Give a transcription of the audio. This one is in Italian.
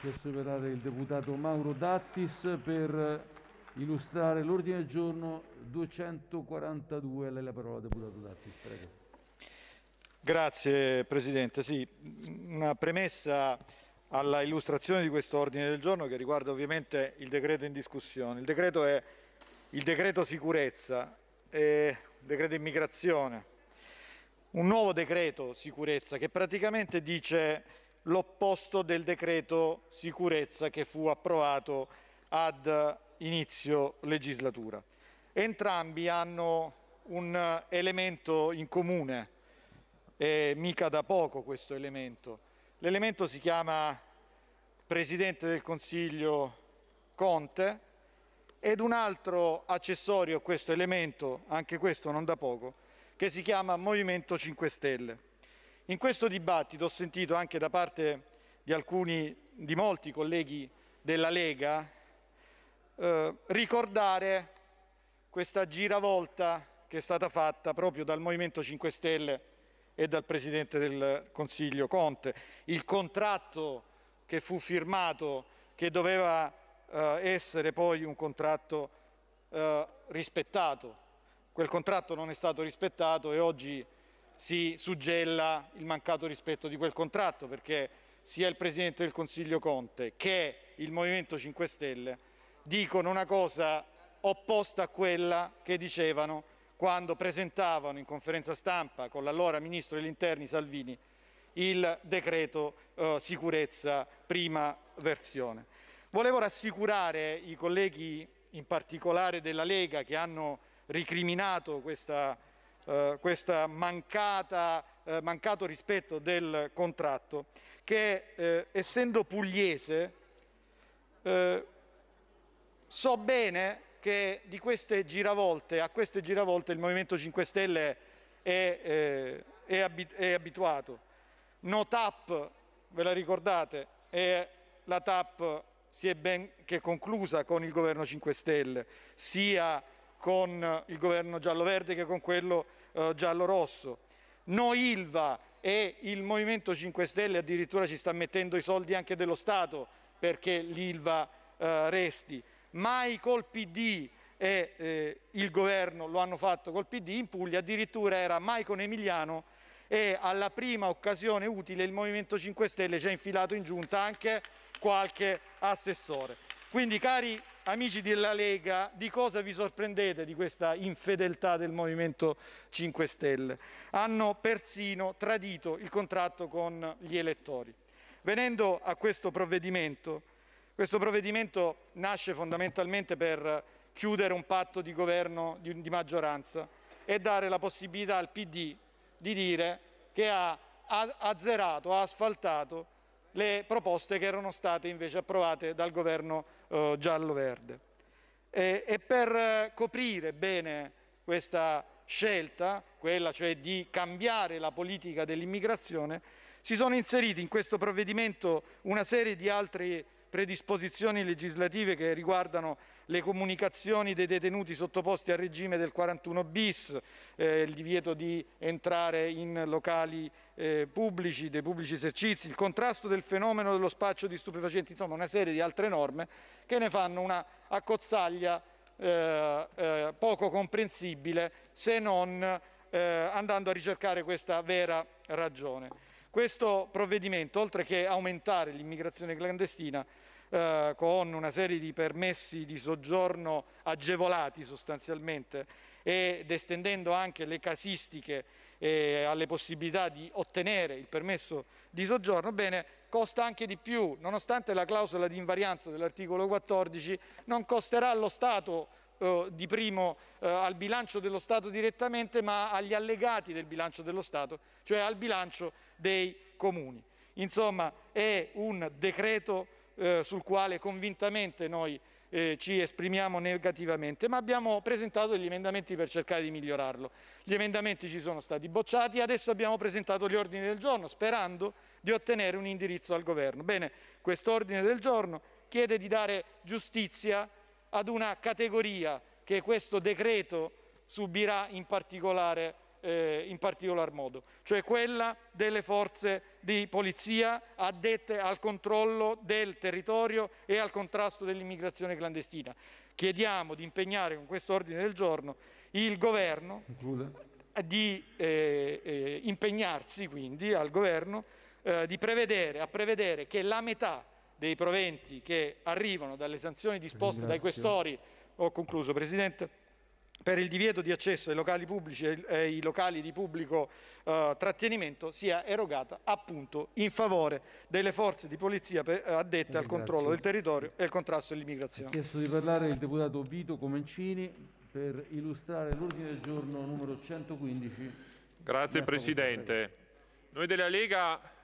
per superare il deputato Mauro Dattis per illustrare l'ordine del giorno 242. Lei la parola, deputato Dattis, prego. Grazie Presidente. Sì, una premessa alla illustrazione di questo ordine del giorno che riguarda ovviamente il decreto in discussione. Il decreto è il decreto sicurezza, il decreto immigrazione, un nuovo decreto sicurezza che praticamente dice l'opposto del decreto sicurezza che fu approvato ad inizio legislatura. Entrambi hanno un elemento in comune, e mica da poco questo elemento. L'elemento si chiama Presidente del Consiglio Conte ed un altro accessorio a questo elemento, anche questo non da poco, che si chiama Movimento 5 Stelle. In questo dibattito ho sentito anche da parte di alcuni, di molti colleghi della Lega, eh, ricordare questa giravolta che è stata fatta proprio dal Movimento 5 Stelle e dal Presidente del Consiglio Conte. Il contratto che fu firmato, che doveva eh, essere poi un contratto eh, rispettato. Quel contratto non è stato rispettato e oggi si suggella il mancato rispetto di quel contratto, perché sia il Presidente del Consiglio Conte che il Movimento 5 Stelle dicono una cosa opposta a quella che dicevano quando presentavano in conferenza stampa con l'allora Ministro degli Interni Salvini il decreto eh, sicurezza prima versione. Volevo rassicurare i colleghi in particolare della Lega che hanno ricriminato questa eh, questo eh, mancato rispetto del contratto, che eh, essendo pugliese eh, so bene che di queste giravolte, a queste giravolte il Movimento 5 Stelle è, eh, è, abit è abituato. No TAP, ve la ricordate, è la TAP si è ben, che conclusa con il Governo 5 Stelle, sia con eh, il governo giallo-verde che con quello eh, giallo-rosso. Noi Ilva e il Movimento 5 Stelle addirittura ci sta mettendo i soldi anche dello Stato perché l'Ilva eh, resti. Mai col PD e eh, il governo lo hanno fatto col PD in Puglia, addirittura era mai con Emiliano e alla prima occasione utile il Movimento 5 Stelle ci ha infilato in giunta anche qualche assessore. Quindi cari amici della Lega, di cosa vi sorprendete di questa infedeltà del Movimento 5 Stelle? Hanno persino tradito il contratto con gli elettori. Venendo a questo provvedimento, questo provvedimento nasce fondamentalmente per chiudere un patto di governo di maggioranza e dare la possibilità al PD di dire che ha azzerato, ha asfaltato le proposte che erano state invece approvate dal governo eh, giallo-verde. E, e per eh, coprire bene questa scelta, quella cioè di cambiare la politica dell'immigrazione, si sono inseriti in questo provvedimento una serie di altri predisposizioni legislative che riguardano le comunicazioni dei detenuti sottoposti al regime del 41 bis, eh, il divieto di entrare in locali eh, pubblici, dei pubblici esercizi, il contrasto del fenomeno dello spaccio di stupefacenti, insomma una serie di altre norme che ne fanno una accozzaglia eh, eh poco comprensibile se non eh, andando a ricercare questa vera ragione. Questo provvedimento, oltre che aumentare l'immigrazione clandestina, eh, con una serie di permessi di soggiorno agevolati sostanzialmente ed estendendo anche le casistiche eh, alle possibilità di ottenere il permesso di soggiorno, bene, costa anche di più, nonostante la clausola di invarianza dell'articolo 14, non costerà allo Stato eh, di primo eh, al bilancio dello Stato direttamente, ma agli allegati del bilancio dello Stato, cioè al bilancio dei comuni. Insomma, è un decreto eh, sul quale convintamente noi eh, ci esprimiamo negativamente, ma abbiamo presentato degli emendamenti per cercare di migliorarlo. Gli emendamenti ci sono stati bocciati, adesso abbiamo presentato gli ordini del giorno sperando di ottenere un indirizzo al governo. Bene, quest'ordine del giorno chiede di dare giustizia ad una categoria che questo decreto subirà in particolare eh, in particolar modo, cioè quella delle forze di polizia addette al controllo del territorio e al contrasto dell'immigrazione clandestina. Chiediamo di impegnare con questo ordine del giorno il governo di eh, eh, impegnarsi quindi al governo eh, di prevedere, a prevedere che la metà dei proventi che arrivano dalle sanzioni disposte dai questori, ho concluso Presidente, per il divieto di accesso ai locali pubblici e ai locali di pubblico eh, trattenimento sia erogata appunto in favore delle forze di polizia eh, addette al controllo del territorio e al contrasto dell'immigrazione. Ho chiesto di parlare il deputato Vito Comencini per illustrare l'ordine del giorno numero 115. Grazie Presidente. Noi della Lega